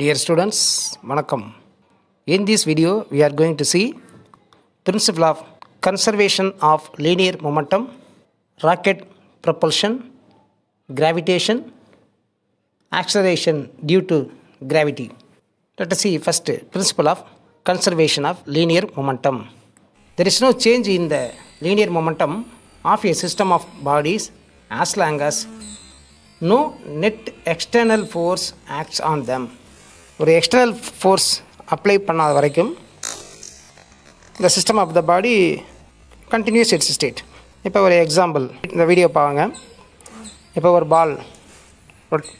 Dear students, Vanakkam. In this video, we are going to see principle of conservation of linear momentum, rocket propulsion, gravitation, acceleration due to gravity. Let us see first principle of conservation of linear momentum. There is no change in the linear momentum of a system of bodies as long as no net external force acts on them. ஒரு external force apply பண்ணாத வரைக்கும் இந்த system of the body continues its state இப்போ ஒரு example இந்த video பாருங்க இப்போ ஒரு பால்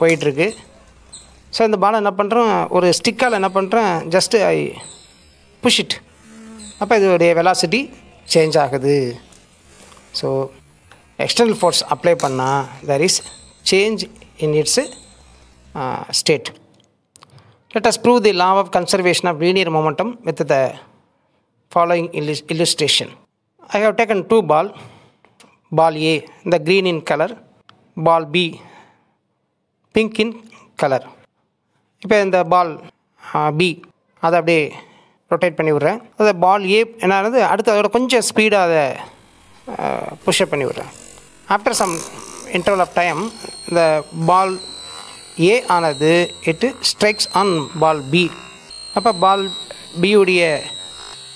போயிட்டுருக்கு ஸோ இந்த பாலை என்ன பண்ணுறோம் ஒரு ஸ்டிக்கால் என்ன பண்ணுறேன் ஜஸ்ட்டு ஐ புஷ் இட் அப்போ இதோடைய வெலாசிட்டி சேஞ்ச் ஆகுது ஸோ எக்ஸ்டர்னல் ஃபோர்ஸ் அப்ளை பண்ணால் there is change in its state let us prove the law of conservation of linear momentum with the following இல்லிஸ் illustration I have taken two ball ball A இந்த green in colour ball B pink in colour இப்போ இந்த பால் B அதை அப்படியே rotate பண்ணி விட்றேன் அதை பால் ஏ என்னது அடுத்து அதோட கொஞ்சம் ஸ்பீடாக அதை புஷ்அப் பண்ணி விடுறேன் after some interval of time இந்த பால் ஏ ஆனது இட்டு ஸ்ட்ரைக்ஸ் ஆன் பால் பி அப்போ பால் பியுடைய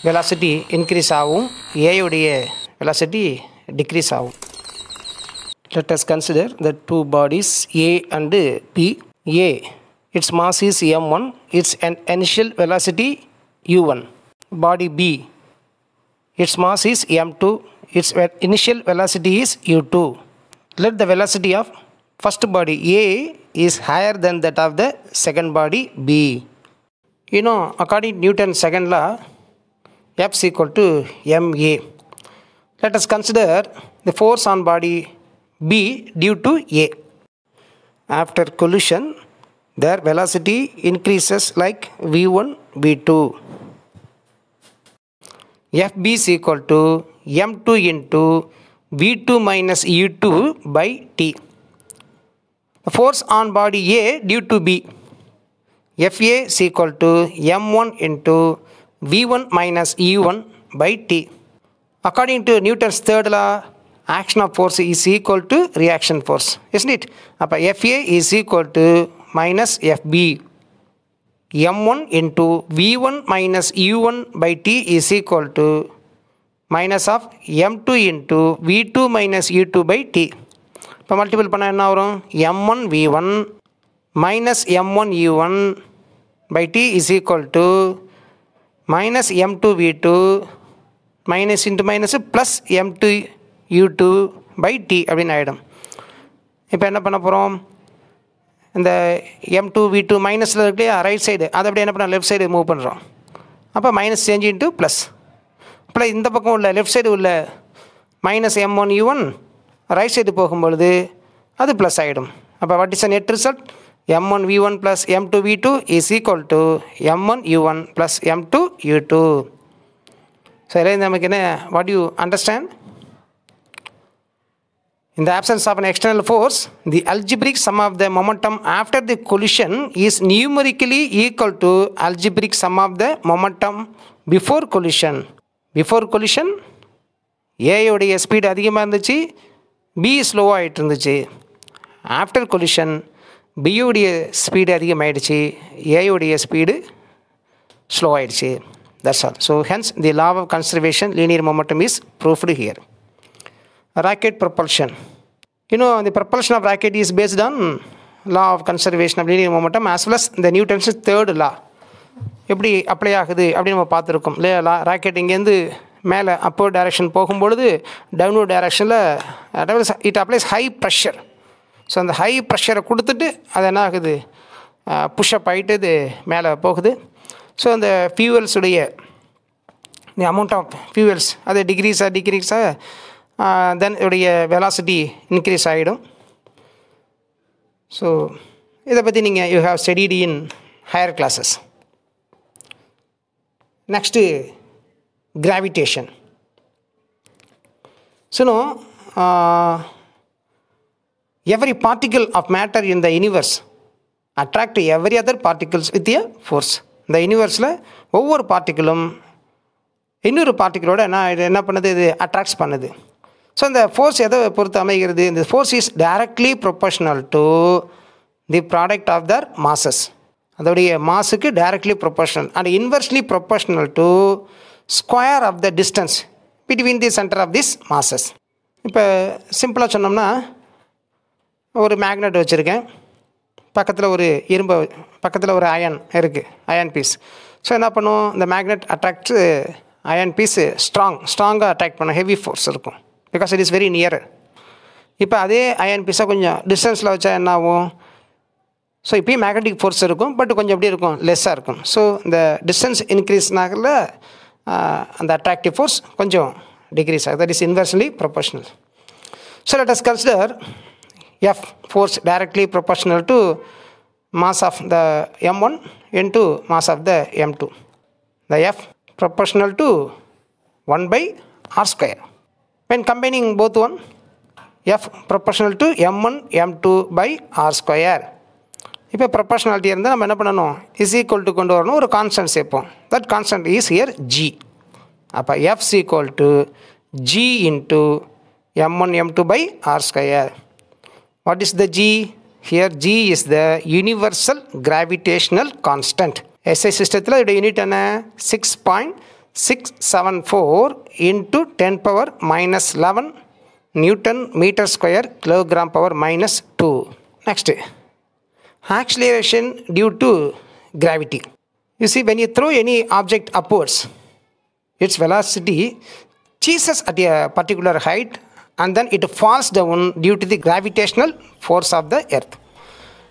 வெலாசிட்டி இன்க்ரீஸ் ஆகும் ஏயுடைய வெலாசிட்டி டிக்ரீஸ் ஆகும் let us consider the two bodies A and B A its mass is m1 its an initial velocity u1 body b its mass is m2 its initial velocity is u2 let the velocity of first body A is higher than that of the second body B. You know, according to Newton's second law, F is equal to ma. Let us consider the force on body B due to A. After collision, their velocity increases like V1, V2. FB is equal to M2 into V2 minus U2 by T force on body A due to B. FA is equal to M1 into V1 minus E1 by T. According to Newton's third law, action of force is equal to reaction force, isn't it? FA is equal to minus FB. M1 into V1 minus U1 by T is equal to minus of M2 into V2 minus U2 by T. இப்போ multiple பண்ணால் என்ன வரும் m one v one minus m one u one by t is equal to minus m two v two minus into minus plus m two u two by t அப்படின்னு ஆகிடும் இப்போ என்ன பண்ண போகிறோம் இந்த எம் டூ வி டூ மைனஸில் இருக்கு right side அதை அப்படியே என்ன பண்ண லெஃப்ட் சைடு மூவ் பண்ணுறோம் அப்போ மைனஸ் சேஞ்ச் இன்ட்டு ப்ளஸ் இப்போ இந்த பக்கம் உள்ள லெஃப்ட் சைடு உள்ள minus m one u one right side போகும்பொழுது அது ப்ளஸ் ஆகிடும் அப்போ what is a net result m one v one plus m two v two is equal to m one u one plus m two u two சரி நமக்கு என்ன what you understand In the absence of an external force, the algebraic sum of the momentum after the collision is numerically equal to algebraic sum of the momentum before collision. Before collision, A உடைய speed அதிகமாக இருந்துச்சு B ஸ்லோவாக ஆகிட்டு இருந்துச்சு after collision பியுடைய speed அதிகமாகிடுச்சு ஏயுடைய speed slow ஆகிடுச்சு that's all so hence the law of conservation linear momentum is proofed here rocket propulsion இன்னும் the propulsion of rocket is based on law of conservation of linear momentum as well as the Newton's third law எப்படி apply ஆகுது அப்படின்னு நம்ம பார்த்துருக்கோம் இல்லையா லா rocket இங்கேருந்து மேலே அப்போ டைரக்ஷன் போகும்பொழுது டவுன்வர்ட் டைரக்ஷனில் doubles it applies high pressure so அந்த ஹை ப்ரெஷரை கொடுத்துட்டு அது என்ன ஆகுது புஷ்அப் ஆகிட்டு இது மேலே போகுது ஸோ அந்த ஃபியூவல்ஸுடைய அமௌண்ட் ஆஃப் ஃபியூவல்ஸ் அது டிகிரீஸாக டிகிரீஸாக தென் உடைய வெலாசிட்டி இன்க்ரீஸ் ஆகிடும் ஸோ இதை பற்றி நீங்கள் you have studied in higher classes next gravitation. So now, uh, of matter in the in attract universe other every with a force இந்த யூனிவர்ஸில் ஒவ்வொரு பார்ட்டிக்கிளும் இன்னொரு பார்ட்டிக்கிளோட என்ன இது என்ன பண்ணுது இது அட்ராக்ட்ஸ் பண்ணுது ஸோ இந்த ஃபோர்ஸ் எதை பொறுத்து அமைகிறது இந்த force is directly proportional to the product of their masses அதோடைய மாஸுக்கு directly proportional and inversely proportional to square of the distance between the centre of this masses இப்போ சிம்பிளாக சொன்னோம்னா ஒரு மேக்னெட் வச்சுருக்கேன் பக்கத்தில் ஒரு இரும்பு பக்கத்தில் ஒரு அயன் இருக்குது அயன் பீஸ் ஸோ என்ன பண்ணுவோம் இந்த magnet attract iron piece strong ஸ்ட்ராங்காக அட்ராக்ட் பண்ணும் ஹெவி ஃபோர்ஸ் இருக்கும் because it is very near இப்போ அதே அயன் பீஸாக கொஞ்சம் டிஸ்டன்ஸில் வச்சா என்ன ஆகும் ஸோ இப்போயும் மேக்னட்டிக் ஃபோர்ஸ் இருக்கும் பட் கொஞ்சம் எப்படி இருக்கும் லெஸ்ஸாக இருக்கும் ஸோ இந்த டிஸ்டன்ஸ் இன்க்ரீஸ்னால Uh, the attractive force கொஞ்சம் decrease that is inversely proportional so let us consider f force directly proportional to mass of the m1 into mass of the m2 the f proportional to 1 by r square when combining both one f proportional to m1 m2 by r square இப்போ proportionality இருந்தால் நம்ம என்ன பண்ணணும் is equal to கொண்டு வரணும் ஒரு constant சேர்ப்போம் that constant is here G அப்போ F equal to G into m one m two by r square what is the G here G is the universal gravitational constant SI சிஸ்டத்தில் இதோட unit என்ன six point six seven four into ten power minus eleven newton metre square kilogram power minus two next acceleration due to gravity. You see, when you throw any object upwards, its velocity chases at a particular height and then it falls down due to the gravitational force of the earth.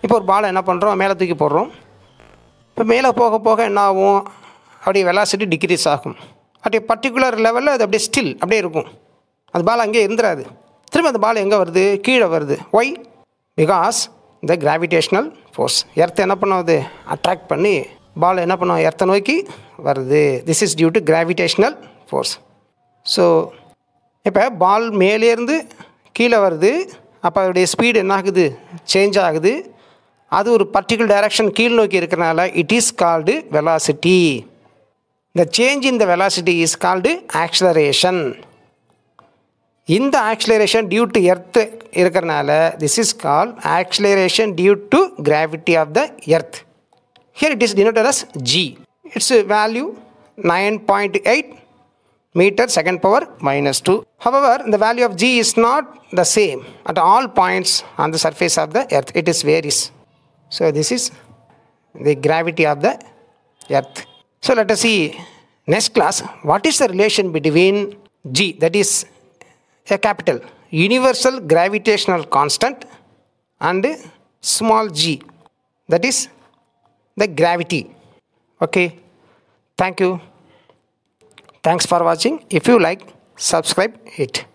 இப்போ ஒரு பாலை என்ன பண்ணுறோம் மேலே தூக்கி போடுறோம் இப்போ மேலே போக போக என்ன ஆகும் அப்படியே வெலாசிட்டி டிக்ரீஸ் ஆகும் அப்படியே பர்டிகுலர் லெவலில் அது அப்படியே ஸ்டில் அப்படியே இருக்கும் அந்த பால் அங்கேயே இருந்துராது திரும்ப அந்த பால் எங்கே வருது கீழே வருது ஒய் பிகாஸ் இந்த கிராவிடேஷ்னல் ஃபோர்ஸ் எர்த்தை என்ன பண்ணுவது அட்ராக்ட் பண்ணி பால் என்ன பண்ணும் எர்த்த நோக்கி வருது this is due to gravitational force so இப்போ பால் மேலேருந்து கீழே வருது அப்போ அதோடைய ஸ்பீடு என்ன ஆகுது சேஞ்ச் ஆகுது அது ஒரு பர்டிகுலர் டைரக்ஷன் கீழ் நோக்கி இருக்கிறனால it is called velocity the change in the velocity is called acceleration In the acceleration due to earth, this this is called acceleration due to gravity of the earth. Here it is denoted as g. Its value 9.8 meter second power minus 2. However, the value of g is not the same at all points on the surface of the earth. It is varies. So this is the gravity of the earth. So let us see next class what is the relation between g that is a capital universal gravitational constant and small g that is the gravity okay thank you thanks for watching if you like subscribe it